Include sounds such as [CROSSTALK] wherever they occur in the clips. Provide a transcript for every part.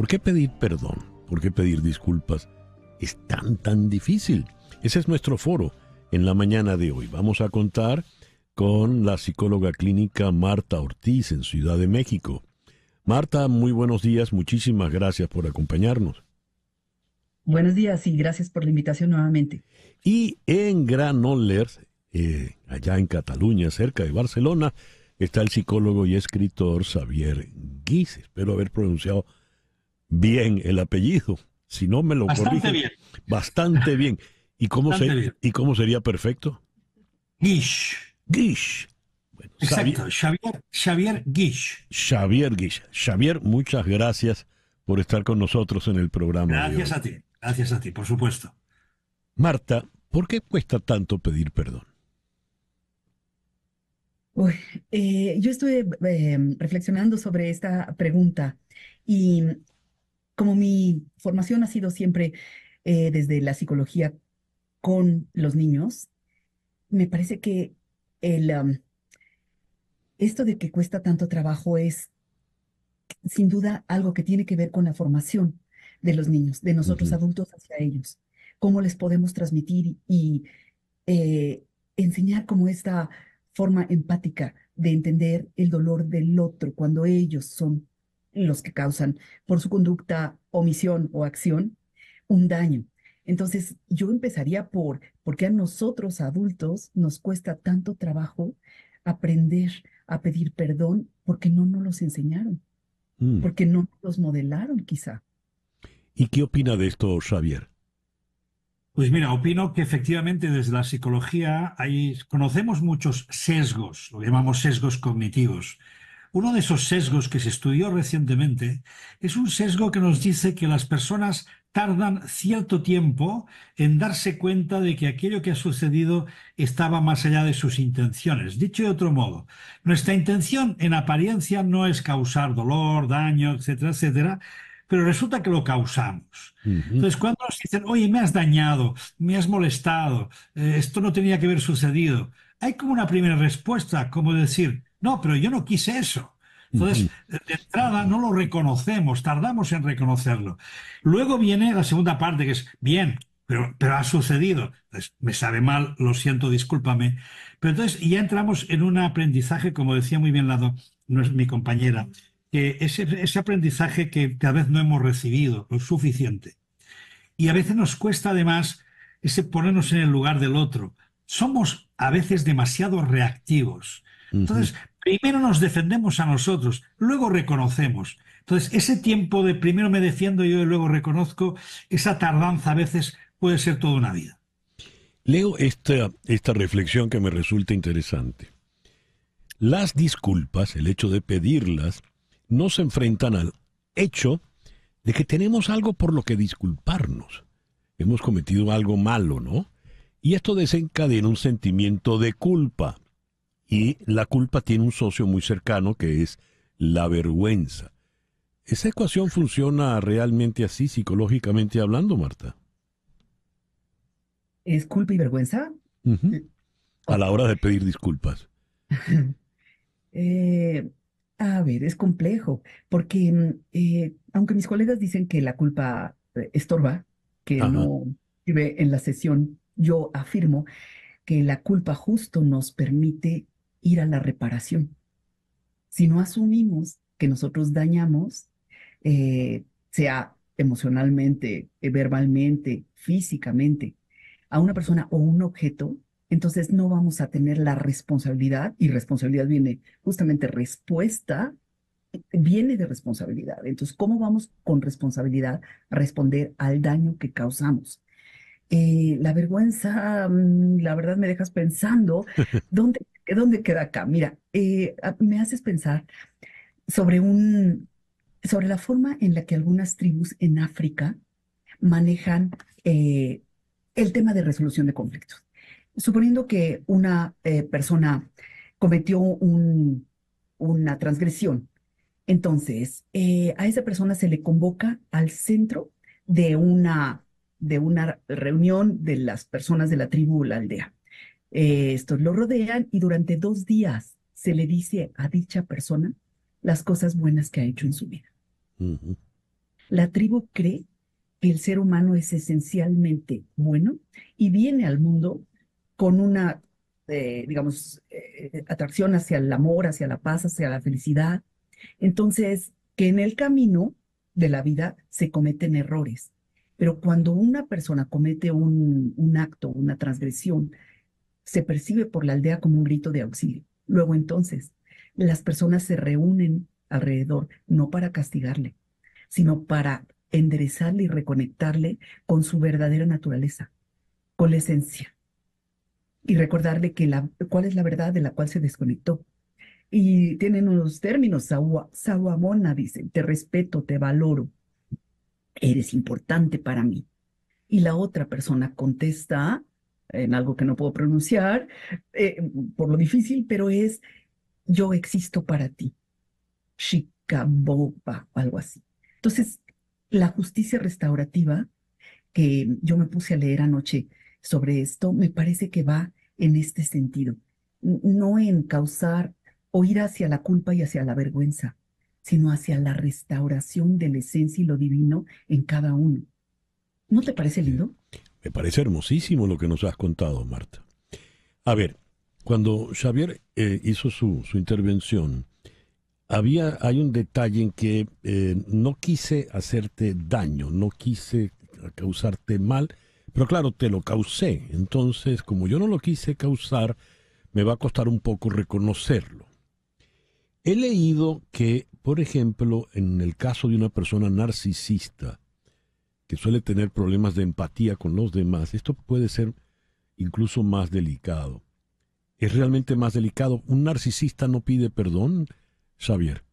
¿Por qué pedir perdón? ¿Por qué pedir disculpas? Es tan, tan difícil. Ese es nuestro foro en la mañana de hoy. Vamos a contar con la psicóloga clínica Marta Ortiz en Ciudad de México. Marta, muy buenos días, muchísimas gracias por acompañarnos. Buenos días y gracias por la invitación nuevamente. Y en Granollers, eh, allá en Cataluña, cerca de Barcelona, está el psicólogo y escritor Xavier Guiz. Espero haber pronunciado bien el apellido, si no me lo Bastante bien. Bastante bien. ¿Y cómo, Bastante ¿Y cómo sería perfecto? Guish. Guish. Exacto, Xavier, Guish. Xavier Guish. Xavier, muchas gracias por estar con nosotros en el programa. Gracias a ti, gracias a ti, por supuesto. Marta, ¿por qué cuesta tanto pedir perdón? Eh, yo estuve eh, reflexionando sobre esta pregunta y como mi formación ha sido siempre eh, desde la psicología con los niños, me parece que el, esto de que cuesta tanto trabajo es sin duda algo que tiene que ver con la formación de los niños, de nosotros adultos hacia ellos, cómo les podemos transmitir y eh, enseñar como esta forma empática de entender el dolor del otro cuando ellos son los que causan por su conducta, omisión o acción, un daño. Entonces, yo empezaría por, ¿por qué a nosotros adultos nos cuesta tanto trabajo aprender a pedir perdón? Porque no nos los enseñaron, mm. porque no los modelaron quizá. ¿Y qué opina de esto, Xavier? Pues mira, opino que efectivamente desde la psicología conocemos muchos sesgos, lo llamamos sesgos cognitivos. Uno de esos sesgos que se estudió recientemente es un sesgo que nos dice que las personas tardan cierto tiempo en darse cuenta de que aquello que ha sucedido estaba más allá de sus intenciones. Dicho de otro modo, nuestra intención en apariencia no es causar dolor, daño, etcétera, etcétera, pero resulta que lo causamos. Entonces, cuando nos dicen, oye, me has dañado, me has molestado, eh, esto no tenía que haber sucedido, hay como una primera respuesta, como decir, no, pero yo no quise eso. Entonces, de entrada no lo reconocemos, tardamos en reconocerlo. Luego viene la segunda parte, que es, bien, pero, pero ha sucedido. Pues, me sabe mal, lo siento, discúlpame. Pero entonces ya entramos en un aprendizaje, como decía muy bien Lado, no es mi compañera, que ese, ese aprendizaje que a veces no hemos recibido lo suficiente. Y a veces nos cuesta además ese ponernos en el lugar del otro. Somos a veces demasiado reactivos. Entonces, primero nos defendemos a nosotros, luego reconocemos. Entonces, ese tiempo de primero me defiendo yo y luego reconozco, esa tardanza a veces puede ser toda una vida. Leo esta, esta reflexión que me resulta interesante. Las disculpas, el hecho de pedirlas, no se enfrentan al hecho de que tenemos algo por lo que disculparnos. Hemos cometido algo malo, ¿no? Y esto desencadena un sentimiento de culpa. Y la culpa tiene un socio muy cercano que es la vergüenza. ¿Esa ecuación funciona realmente así, psicológicamente hablando, Marta? ¿Es culpa y vergüenza? Eh, a la hora de pedir disculpas. [LAUGHS] Eh, a ver, es complejo, porque mm, eh, aunque mis colegas dicen que la culpa estorba, que no vive en la sesión, yo afirmo que la culpa justo nos permite ir a la reparación. Si no asumimos que nosotros dañamos, eh, sea emocionalmente, eh, verbalmente, físicamente, a una persona o un objeto, entonces no vamos a tener la responsabilidad, y responsabilidad viene justamente respuesta, viene de responsabilidad. Entonces, ¿cómo vamos con responsabilidad a responder al daño que causamos? Eh, la vergüenza, mm, la verdad me dejas pensando, [LAUGHS] ¿dónde ¿dónde queda acá? Mira, eh, me haces pensar sobre un, sobre la forma en la que algunas tribus en África manejan eh, el tema de resolución de conflictos. Suponiendo que una eh, persona cometió una transgresión, entonces a esa persona se le convoca al centro de una, de una reunión de las personas de la tribu o la aldea. Eh, esto lo rodean y durante dos días se le dice a dicha persona las cosas buenas que ha hecho en su vida. La tribu cree que el ser humano es esencialmente bueno y viene al mundo con una, eh, digamos, eh, atracción hacia el amor, hacia la paz, hacia la felicidad. Entonces, que en el camino de la vida se cometen errores. Pero cuando una persona comete un acto, una transgresión se percibe por la aldea como un grito de auxilio. Luego entonces, las personas se reúnen alrededor, no para castigarle, sino para enderezarle y reconectarle con su verdadera naturaleza, con la esencia, y recordarle que la, cuál es la verdad de la cual se desconectó. Y tienen unos términos, Sawamona dice, te respeto, te valoro, eres importante para mí. Y la otra persona contesta, en algo que no puedo pronunciar, eh, por lo difícil, pero es yo existo para ti. o algo así. Entonces, la justicia restaurativa, que yo me puse a leer anoche sobre esto, me parece que va en este sentido. No en causar o ir hacia la culpa y hacia la vergüenza, sino hacia la restauración de la esencia y lo divino en cada uno. ¿No te parece lindo? Me parece hermosísimo lo que nos has contado, Marta. A ver, cuando Xavier eh, hizo su, intervención, había, hay un detalle en que eh, no quise hacerte daño, no quise causarte mal, pero claro, te lo causé. Entonces, como yo no lo quise causar, me va a costar un poco reconocerlo. He leído que, por ejemplo, en el caso de una persona narcisista, que suele tener problemas de empatía con los demás, esto puede ser incluso más delicado. ¿Es realmente más delicado? ¿Un narcisista no pide perdón, Xavier?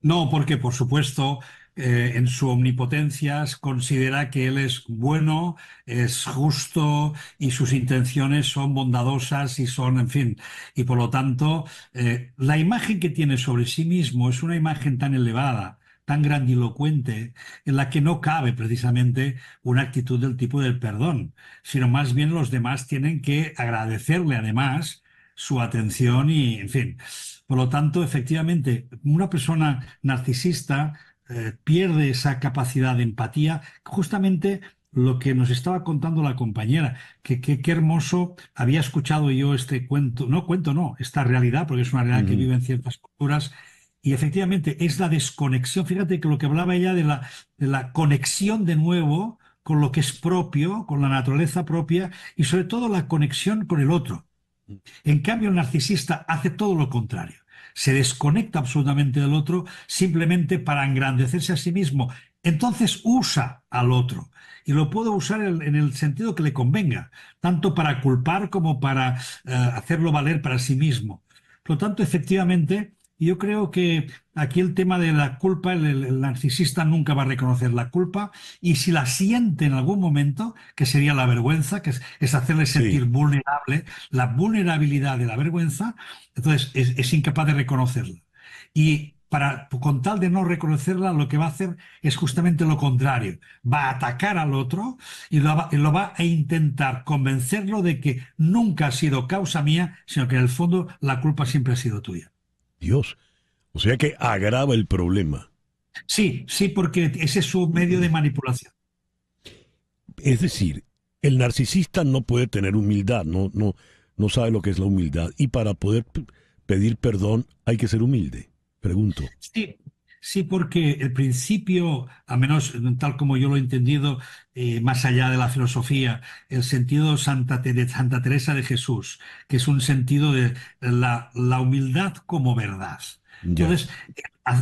No, porque por supuesto eh, en su omnipotencia considera que él es bueno, es justo y sus intenciones son bondadosas y son, en fin, y por lo tanto eh, la imagen que tiene sobre sí mismo es una imagen tan elevada tan grandilocuente en la que no cabe precisamente una actitud del tipo del perdón, sino más bien los demás tienen que agradecerle además su atención y, en fin. Por lo tanto, efectivamente, una persona narcisista eh, pierde esa capacidad de empatía justamente lo que nos estaba contando la compañera, que qué hermoso había escuchado yo este cuento, no cuento, no, esta realidad, porque es una realidad que vive en ciertas culturas, y efectivamente es la desconexión, fíjate que lo que hablaba ella de la, conexión de nuevo con lo que es propio, con la naturaleza propia y sobre todo la conexión con el otro. Mm. En cambio, el narcisista hace todo lo contrario. Se desconecta absolutamente del otro simplemente para engrandecerse a sí mismo. Entonces usa al otro y lo puede usar en el sentido que le convenga, tanto para culpar como para eh, hacerlo valer para sí mismo. Por lo tanto, efectivamente, yo creo que aquí el tema de la culpa, el, narcisista nunca va a reconocer la culpa y si la siente en algún momento, que sería la vergüenza, que es, hacerle sentir vulnerable, la vulnerabilidad de la vergüenza, entonces es, incapaz de reconocerla. Y para, con tal de no reconocerla, lo que va a hacer es justamente lo contrario. Va a atacar al otro y lo va a intentar convencerlo de que nunca ha sido causa mía, sino que en el fondo la culpa siempre ha sido tuya. Dios. O sea que agrava el problema. Sí, sí, porque ese es su medio de manipulación. Es decir, el narcisista no puede tener humildad, no, no, no sabe lo que es la humildad. Y para poder pedir perdón hay que ser humilde, pregunto. Sí, Sí, porque el principio, a menos tal como yo lo he entendido, eh, más allá de la filosofía, el sentido Santa, de Santa Teresa de Jesús, que es un sentido de la, humildad como verdad. Entonces,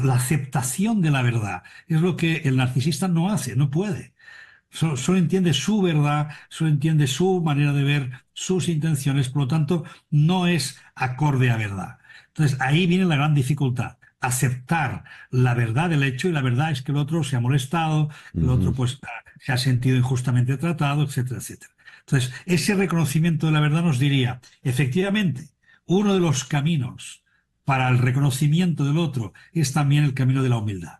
la aceptación de la verdad es lo que el narcisista no hace, no puede. Solo, solo, entiende su verdad, solo entiende su manera de ver, sus intenciones, por lo tanto, no es acorde a verdad. Entonces, ahí viene la gran dificultad aceptar la verdad del hecho y la verdad es que el otro se ha molestado, el otro pues ah, se ha sentido injustamente tratado, etcétera, etcétera. Entonces, ese reconocimiento de la verdad nos diría, efectivamente, uno de los caminos para el reconocimiento del otro es también el camino de la humildad,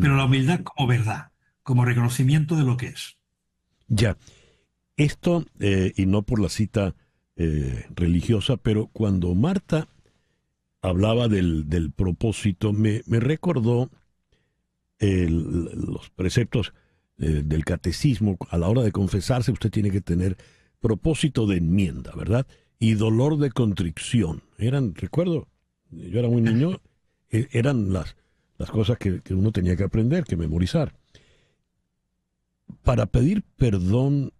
pero la humildad como verdad, como reconocimiento de lo que es. Ya, esto, eh, y no por la cita eh, religiosa, pero cuando Marta hablaba del, del propósito, me, me recordó los preceptos eh, del catecismo. A la hora de confesarse usted tiene que tener propósito de enmienda, ¿verdad? Y dolor de contrición. Eran, recuerdo, yo era muy niño, e, eran las, las cosas que, que uno tenía que aprender, que memorizar. Para pedir perdón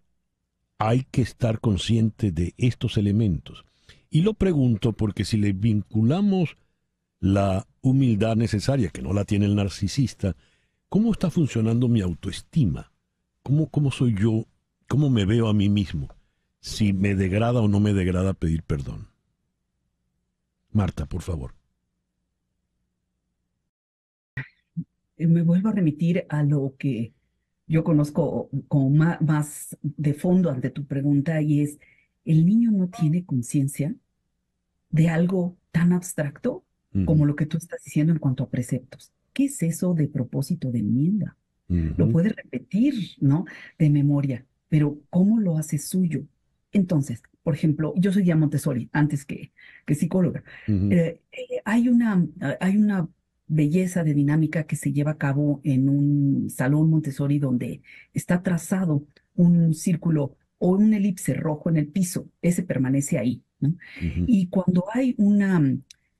hay que estar consciente de estos elementos. Y lo pregunto porque si le vinculamos la humildad necesaria, que no la tiene el narcisista, ¿cómo está funcionando mi autoestima? ¿Cómo, cómo soy yo? ¿Cómo me veo a mí mismo? Si me degrada o no me degrada pedir perdón. Marta, por favor. Eh, me vuelvo a remitir a lo que yo conozco como más, de fondo ante tu pregunta y es, el niño no tiene conciencia de algo tan abstracto como lo que tú estás diciendo en cuanto a preceptos. ¿Qué es eso de propósito de enmienda? Lo puede repetir, ¿no? De memoria, pero ¿cómo lo hace suyo? Entonces, por ejemplo, yo soy ya Montessori antes que, que psicóloga. Eh, eh, hay, una, hay una belleza de dinámica que se lleva a cabo en un salón Montessori donde está trazado un círculo o un elipse rojo en el piso. Ese permanece ahí. Y cuando hay una,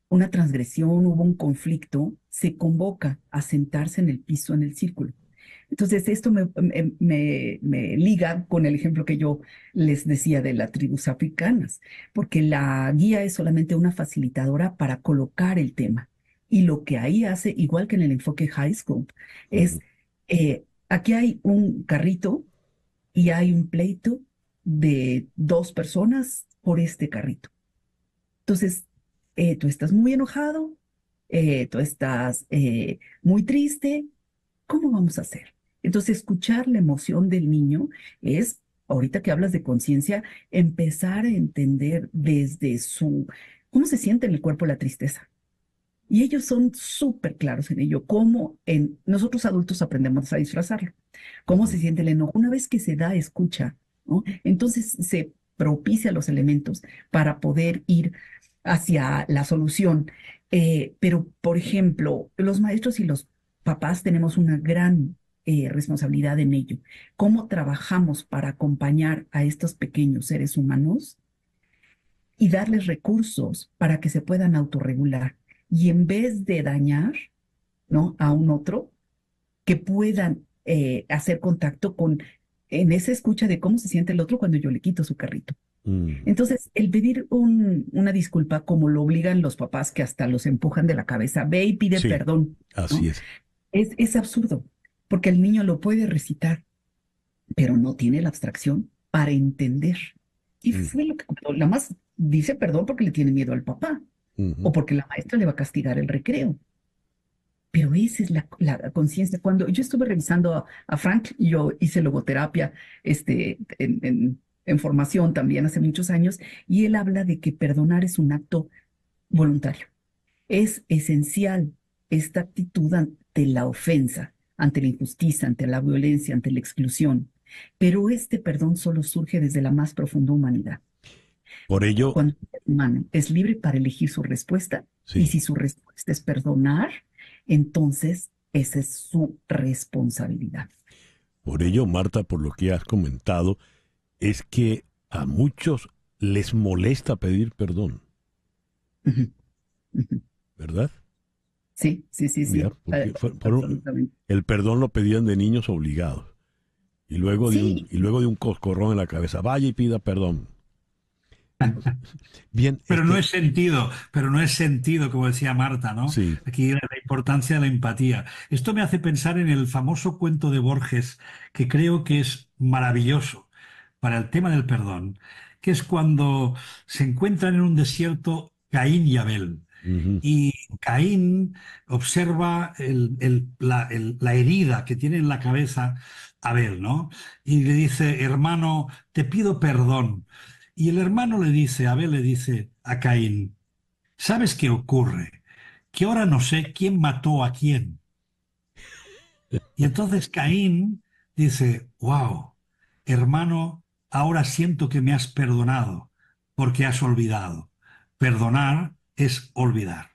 una transgresión, hubo un conflicto, se convoca a sentarse en el piso, en el círculo. Entonces, esto me, liga con el ejemplo que yo les decía de las tribus africanas, porque la guía es solamente una facilitadora para colocar el tema. Y lo que ahí hace, igual que en el enfoque high school, es, eh, aquí hay un carrito y hay un pleito de dos personas por este carrito. Entonces, eh, tú estás muy enojado, eh, tú estás eh, muy triste, ¿cómo vamos a hacer? Entonces, escuchar la emoción del niño es, ahorita que hablas de conciencia, empezar a entender desde su, cómo se siente en el cuerpo la tristeza. Y ellos son súper claros en ello, cómo en, nosotros adultos aprendemos a disfrazarlo, cómo se siente el enojo. Una vez que se da escucha, ¿no? entonces se propicia los elementos para poder ir hacia la solución. Eh, pero, por ejemplo, los maestros y los papás tenemos una gran eh, responsabilidad en ello. ¿Cómo trabajamos para acompañar a estos pequeños seres humanos y darles recursos para que se puedan autorregular? Y en vez de dañar ¿no? a un otro, que puedan eh, hacer contacto con en esa escucha de cómo se siente el otro cuando yo le quito su carrito. Mm. Entonces, el pedir una disculpa, como lo obligan los papás que hasta los empujan de la cabeza, ve y pide perdón. Así es. es. absurdo, porque el niño lo puede recitar, pero no tiene la abstracción para entender. Y fue mm. lo que la más dice perdón porque le tiene miedo al papá o porque la maestra le va a castigar el recreo. Pero esa es la, conciencia. Cuando yo estuve revisando a, Frank, yo hice logoterapia este, en, formación también hace muchos años, y él habla de que perdonar es un acto voluntario. Es esencial esta actitud ante la ofensa, ante la injusticia, ante la violencia, ante la exclusión. Pero este perdón solo surge desde la más profunda humanidad. Por ello, cuando es libre para elegir su respuesta, y si su respuesta es perdonar, entonces, esa es su responsabilidad. Por ello, Marta, por lo que has comentado, es que a muchos les molesta pedir perdón. ¿Verdad? Sí, sí, sí, sí. Eh, el perdón lo pedían de niños obligados. Y luego, de un, y luego de un coscorrón en la cabeza. Vaya y pida perdón. [LAUGHS] Bien, pero este no es sentido, pero no es sentido, como decía Marta, ¿no? Sí. Aquí importancia de la empatía. Esto me hace pensar en el famoso cuento de Borges, que creo que es maravilloso para el tema del perdón, que es cuando se encuentran en un desierto Caín y Abel. Y Caín observa la, la herida que tiene en la cabeza Abel, ¿no? Y le dice, hermano, te pido perdón. Y el hermano le dice, Abel le dice a Caín, ¿sabes qué ocurre? que ahora no sé quién mató a quién. Y entonces Caín dice, wow, hermano, ahora siento que me has perdonado porque has olvidado. Perdonar es olvidar.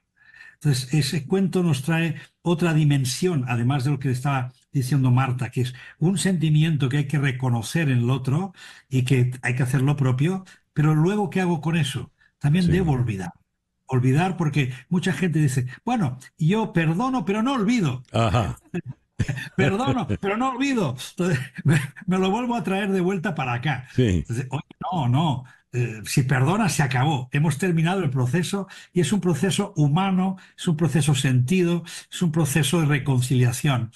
Entonces, ese cuento nos trae otra dimensión, además de lo que estaba diciendo Marta, que es un sentimiento que hay que reconocer en el otro y que hay que hacer lo propio, pero luego, ¿qué hago con eso? También debo olvidar olvidar porque mucha gente dice, bueno, yo perdono, pero no olvido. [LAUGHS] perdono, pero no olvido. [LAUGHS] me, lo vuelvo a traer de vuelta para acá. no, no. Eh, si perdona, se acabó. Hemos terminado el proceso y es un proceso humano, es un proceso sentido, es un proceso de reconciliación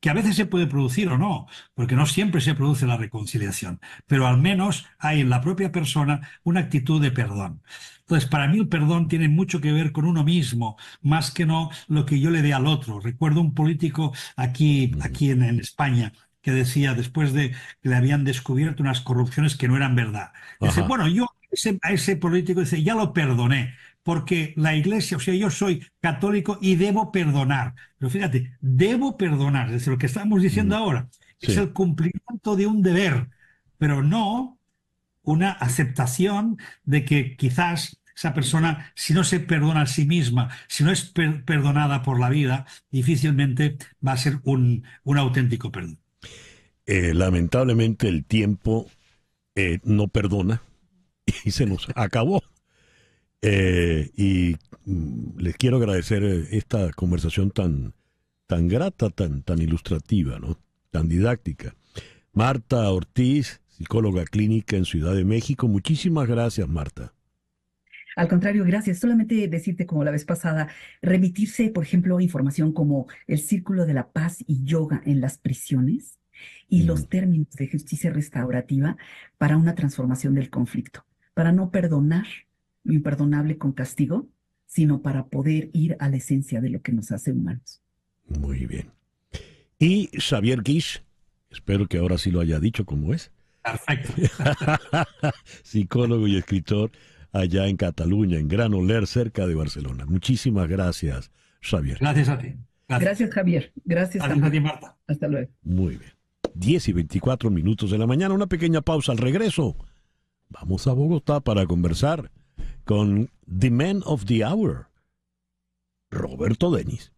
que a veces se puede producir o no, porque no siempre se produce la reconciliación, pero al menos hay en la propia persona una actitud de perdón. Entonces, pues para mí el perdón tiene mucho que ver con uno mismo, más que no lo que yo le dé al otro. Recuerdo un político aquí, aquí en, España que decía, después de que le habían descubierto unas corrupciones que no eran verdad, dice, bueno, yo a ese político dice, ya lo perdoné, porque la iglesia, o sea, yo soy católico y debo perdonar. Pero fíjate, debo perdonar, es lo que estamos diciendo ahora, es el cumplimiento de un deber, pero no una aceptación de que quizás esa persona, si no se perdona a sí misma, si no es perdonada por la vida, difícilmente va a ser un, auténtico perdón. Eh, lamentablemente el tiempo eh, no perdona [LAUGHS] y se nos acabó. Eh, y mm, les quiero agradecer esta conversación tan, tan grata, tan, tan ilustrativa, ¿no? tan didáctica. Marta Ortiz, psicóloga clínica en Ciudad de México. Muchísimas gracias, Marta. Al contrario, gracias. Solamente decirte, como la vez pasada, remitirse, por ejemplo, a información como el Círculo de la Paz y Yoga en las prisiones y los mm. términos de justicia restaurativa para una transformación del conflicto, para no perdonar lo imperdonable con castigo, sino para poder ir a la esencia de lo que nos hace humanos. Muy bien. Y Xavier Guish, espero que ahora sí lo haya dicho como es. Perfecto. [LAUGHS] Psicólogo y escritor allá en Cataluña, en Gran Oler, cerca de Barcelona. Muchísimas gracias, Javier. Gracias a ti. Gracias, Javier. Gracias, a ti, Marta. Hasta luego. Muy bien. 10 y 24 minutos de la mañana, una pequeña pausa al regreso. Vamos a Bogotá para conversar con The Man of the Hour, Roberto Denis.